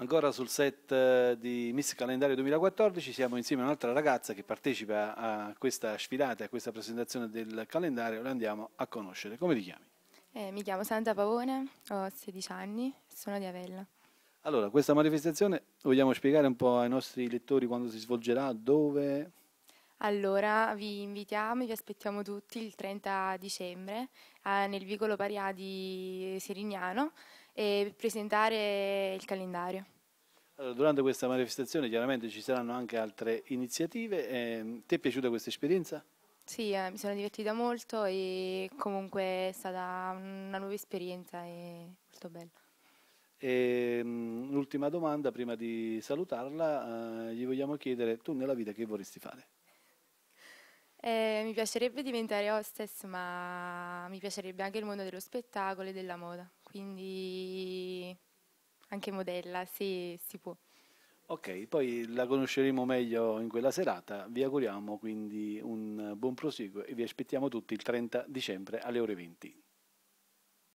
Ancora sul set eh, di Miss Calendario 2014 siamo insieme a un'altra ragazza che partecipa a questa sfilata, a questa presentazione del calendario, la andiamo a conoscere. Come ti chiami? Eh, mi chiamo Santa Pavone, ho 16 anni, sono di Avella. Allora, questa manifestazione vogliamo spiegare un po' ai nostri lettori quando si svolgerà, dove? Allora, vi invitiamo, e vi aspettiamo tutti il 30 dicembre eh, nel vicolo Paria di Serignano e presentare il calendario. Allora, durante questa manifestazione chiaramente ci saranno anche altre iniziative. Eh, ti è piaciuta questa esperienza? Sì, eh, mi sono divertita molto e comunque è stata una nuova esperienza e molto bella. Un'ultima ehm, domanda, prima di salutarla, eh, gli vogliamo chiedere tu nella vita che vorresti fare? Eh, mi piacerebbe diventare hostess, ma mi piacerebbe anche il mondo dello spettacolo e della moda quindi anche modella, se si può. Ok, poi la conosceremo meglio in quella serata. Vi auguriamo quindi un buon proseguo e vi aspettiamo tutti il 30 dicembre alle ore 20.